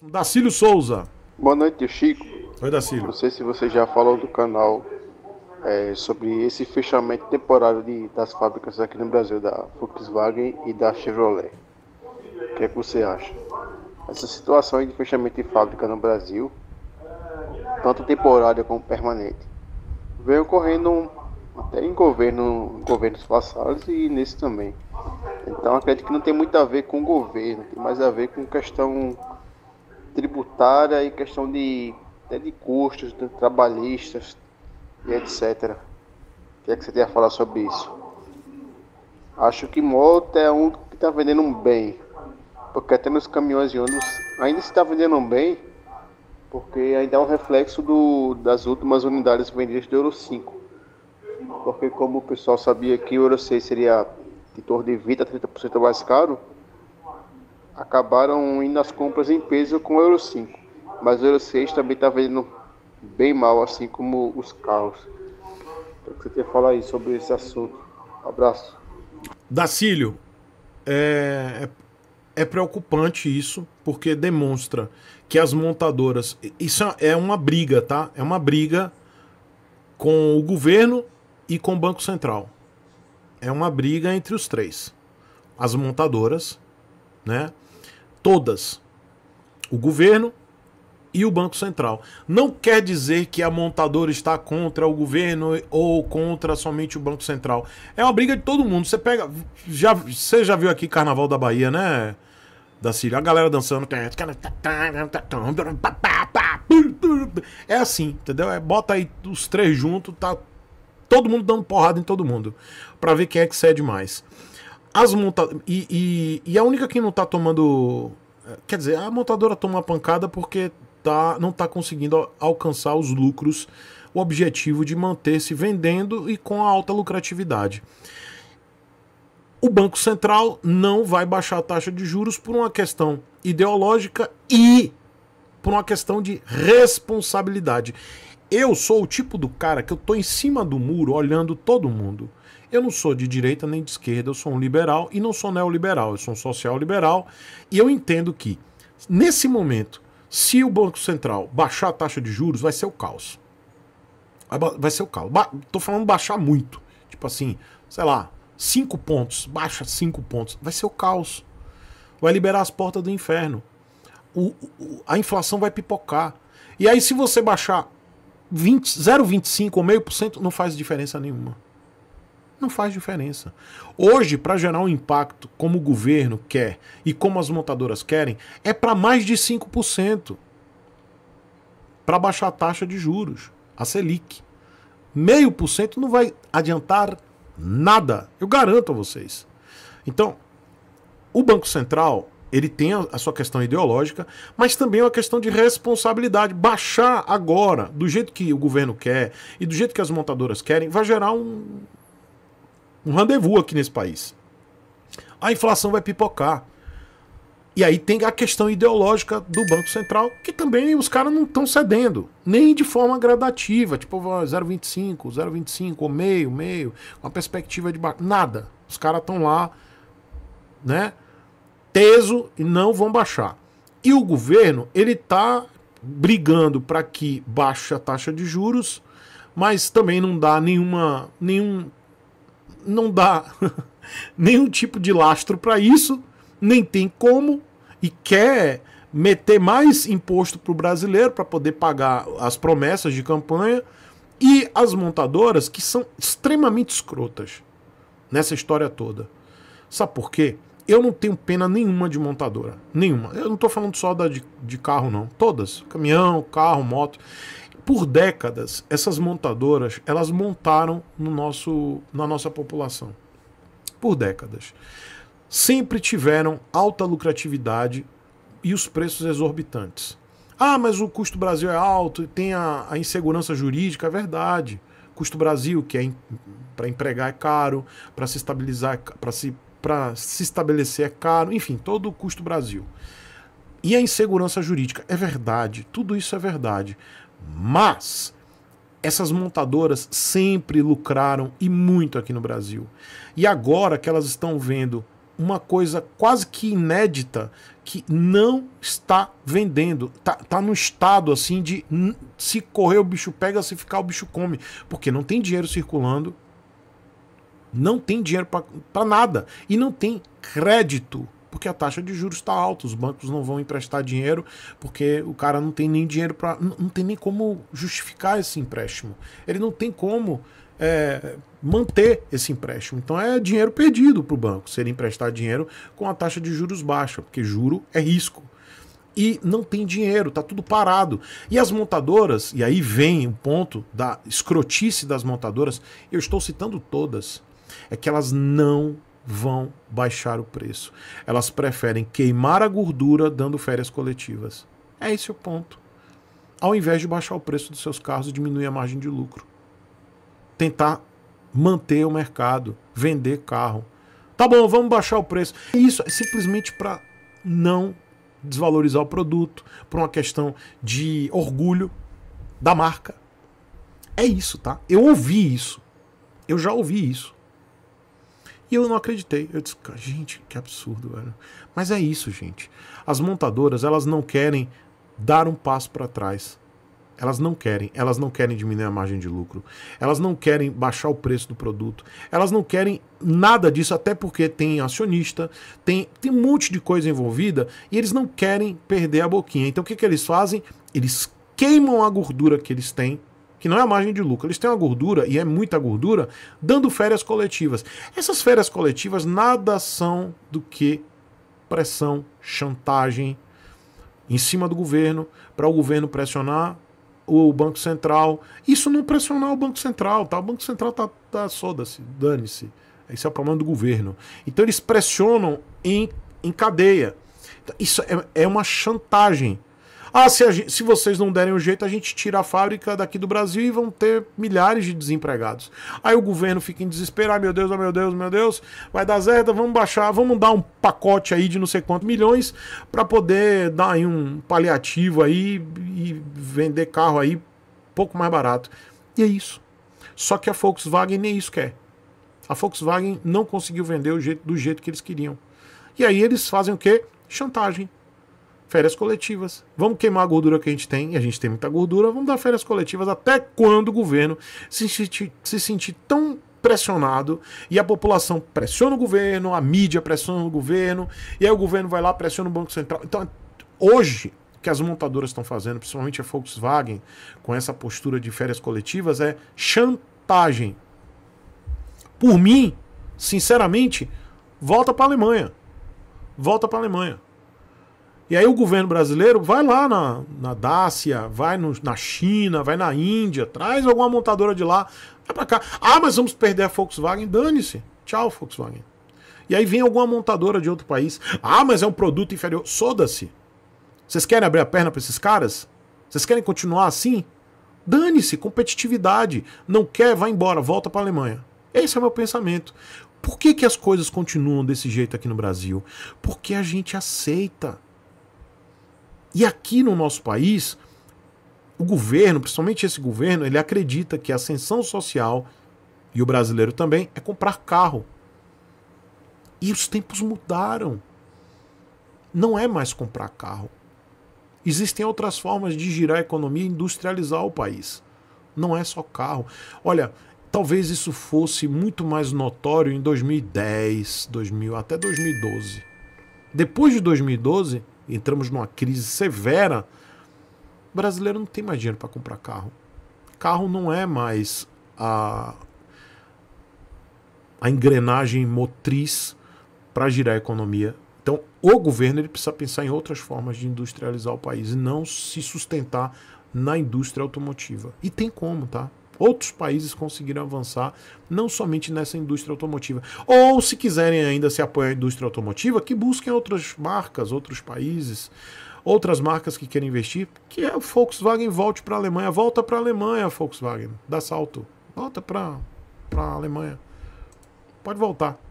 Dacílio Souza. Boa noite, Chico. Oi, Dacílio. Não sei se você já falou do canal é, sobre esse fechamento temporário de, das fábricas aqui no Brasil, da Volkswagen e da Chevrolet. O que é que você acha? Essa situação de fechamento de fábrica no Brasil, tanto temporária como permanente, vem ocorrendo até em governo, governos passados e nesse também. Então acredito que não tem muito a ver com o governo, tem mais a ver com questão tributária e questão de, até de custos, de trabalhistas e etc. O que é que você tem a falar sobre isso? Acho que moto é um que está vendendo bem, porque até nos caminhões e ônibus ainda se está vendendo bem, porque ainda é um reflexo do, das últimas unidades vendidas do Euro 5. Porque como o pessoal sabia que o Euro 6 seria em torno de 20 a 30% mais caro, acabaram indo às compras em peso com o Euro 5. Mas o Euro 6 também está vendendo bem mal, assim como os carros. Então, que você tem falar aí sobre esse assunto. Um abraço. Dacílio, é, é, é preocupante isso, porque demonstra que as montadoras. Isso é, é uma briga, tá? É uma briga com o governo e com o Banco Central. É uma briga entre os três. As montadoras, né? todas. O governo e o Banco Central. Não quer dizer que a montadora está contra o governo ou contra somente o Banco Central. É uma briga de todo mundo. Você pega. Já, você já viu aqui Carnaval da Bahia, né? Da Síria. A galera dançando. É assim, entendeu? É, bota aí os três juntos, tá todo mundo dando porrada em todo mundo. para ver quem é que cede mais. As monta e, e, e, a única que não tá tomando. Quer dizer, a montadora toma uma pancada porque tá, não tá conseguindo alcançar os lucros, o objetivo de manter-se vendendo e com a alta lucratividade. O Banco Central não vai baixar a taxa de juros por uma questão ideológica e por uma questão de responsabilidade. Eu sou o tipo do cara que eu tô em cima do muro olhando todo mundo. Eu não sou de direita nem de esquerda, eu sou um liberal e não sou neoliberal, eu sou um social-liberal e eu entendo que, nesse momento, se o Banco Central baixar a taxa de juros, vai ser o caos. Vai ser o caos. Ba tô falando baixar muito. Tipo assim, sei lá, 5 pontos, baixa 5 pontos. Vai ser o caos. Vai liberar as portas do inferno. O, o, a inflação vai pipocar. E aí, se você baixar 0,25 ou meio por cento, não faz diferença nenhuma não faz diferença. Hoje, para gerar um impacto como o governo quer e como as montadoras querem, é para mais de 5% para baixar a taxa de juros, a Selic. Meio por cento não vai adiantar nada, eu garanto a vocês. Então, o Banco Central, ele tem a sua questão ideológica, mas também é uma questão de responsabilidade. Baixar agora, do jeito que o governo quer e do jeito que as montadoras querem, vai gerar um, um rendezvous aqui nesse país. A inflação vai pipocar. E aí tem a questão ideológica do Banco Central, que também os caras não estão cedendo, nem de forma gradativa, tipo 0,25, 0,25, ou meio, meio, uma perspectiva de nada. Os caras estão lá, né, teso e não vão baixar. E o governo, ele tá brigando para que baixe a taxa de juros, mas também não dá nenhuma nenhum não dá nenhum tipo de lastro para isso, nem tem como, e quer meter mais imposto para o brasileiro para poder pagar as promessas de campanha, e as montadoras que são extremamente escrotas nessa história toda. Sabe por quê? Eu não tenho pena nenhuma de montadora. Nenhuma. Eu não estou falando só da de, de carro, não. Todas. Caminhão, carro, moto. Por décadas, essas montadoras, elas montaram no nosso, na nossa população. Por décadas. Sempre tiveram alta lucratividade e os preços exorbitantes. Ah, mas o custo Brasil é alto e tem a, a insegurança jurídica, é verdade. Custo Brasil, que é para empregar é caro, para se estabilizar, para se para se estabelecer é caro, enfim, todo o custo Brasil. E a insegurança jurídica é verdade, tudo isso é verdade. Mas essas montadoras sempre lucraram e muito aqui no Brasil. E agora que elas estão vendo uma coisa quase que inédita que não está vendendo, tá, tá no estado assim de se correr o bicho pega, se ficar o bicho come, porque não tem dinheiro circulando, não tem dinheiro para nada e não tem crédito porque a taxa de juros está alta, os bancos não vão emprestar dinheiro porque o cara não tem nem dinheiro para. Não, tem nem como justificar esse empréstimo. Ele não tem como é, manter esse empréstimo. Então é dinheiro perdido para o banco se ele emprestar dinheiro com a taxa de juros baixa, porque juro é risco. E não tem dinheiro, tá tudo parado. E as montadoras, e aí vem o ponto da escrotice das montadoras, eu estou citando todas, é que elas não vão baixar o preço. Elas preferem queimar a gordura dando férias coletivas. É esse o ponto. Ao invés de baixar o preço dos seus carros e diminuir a margem de lucro. Tentar manter o mercado, vender carro. Tá bom, vamos baixar o preço. Isso é simplesmente para não desvalorizar o produto, por uma questão de orgulho da marca. É isso, tá? Eu ouvi isso. Eu já ouvi isso. E eu não acreditei. Eu disse, gente, que absurdo, velho. Mas é isso, gente. As montadoras, elas não querem dar um passo para trás. Elas não querem, elas não querem diminuir a margem de lucro, elas não querem baixar o preço do produto, elas não querem nada disso, até porque tem acionista, tem, tem um monte de coisa envolvida e eles não querem perder a boquinha. Então o que, que eles fazem? Eles queimam a gordura que eles têm que não é a margem de lucro. Eles têm uma gordura, e é muita gordura, dando férias coletivas. Essas férias coletivas nada são do que pressão, chantagem em cima do governo, para o governo pressionar o Banco Central. Isso não pressionar o Banco Central, tá? O Banco Central tá, tá soda-se, dane-se. Esse é o problema do governo. Então eles pressionam em, em cadeia. Então, isso é, é uma chantagem. Ah, se, gente, se vocês não derem o um jeito, a gente tira a fábrica daqui do Brasil e vão ter milhares de desempregados. Aí o governo fica em desespero, ah, meu Deus, ah, meu Deus, meu Deus, vai dar zerda, vamos baixar, vamos dar um pacote aí de não sei quantos milhões para poder dar aí um paliativo aí e vender carro aí pouco mais barato. E é isso. Só que a Volkswagen nem isso quer. A Volkswagen não conseguiu vender do jeito que eles queriam. E aí eles fazem o quê? Chantagem férias coletivas. Vamos queimar a gordura que a gente tem, e a gente tem muita gordura, vamos dar férias coletivas até quando o governo se sentir, se sentir tão pressionado e a população pressiona o governo, a mídia pressiona o governo, e aí o governo vai lá, pressiona o Banco Central. Então, hoje, o que as montadoras estão fazendo, principalmente a Volkswagen, com essa postura de férias coletivas, é chantagem. Por mim, sinceramente, volta para a Alemanha. Volta para a Alemanha. E aí o governo brasileiro vai lá na, na Dácia, vai no, na China, vai na Índia, traz alguma montadora de lá, vai pra cá. Ah, mas vamos perder a Volkswagen, dane-se. Tchau, Volkswagen. E aí vem alguma montadora de outro país. Ah, mas é um produto inferior. Soda-se. Vocês querem abrir a perna para esses caras? Vocês querem continuar assim? Dane-se, competitividade. Não quer, vai embora, volta para a Alemanha. Esse é o meu pensamento. Por que, que as coisas continuam desse jeito aqui no Brasil? Porque a gente aceita. E aqui no nosso país, o governo, principalmente esse governo, ele acredita que a ascensão social e o brasileiro também é comprar carro. E os tempos mudaram. Não é mais comprar carro. Existem outras formas de girar a economia e industrializar o país. Não é só carro. Olha, talvez isso fosse muito mais notório em 2010, 2000 até 2012. Depois de 2012, entramos numa crise severa, o brasileiro não tem mais dinheiro para comprar carro. Carro não é mais a, a engrenagem motriz para girar a economia. Então, o governo ele precisa pensar em outras formas de industrializar o país e não se sustentar na indústria automotiva. E tem como, tá? outros países conseguiram avançar, não somente nessa indústria automotiva. Ou, se quiserem ainda se apoiar à indústria automotiva, que busquem outras marcas, outros países, outras marcas que querem investir, que a é Volkswagen volte para a Alemanha. Volta para a Alemanha, Volkswagen, dá salto. Volta para a Alemanha. Pode voltar.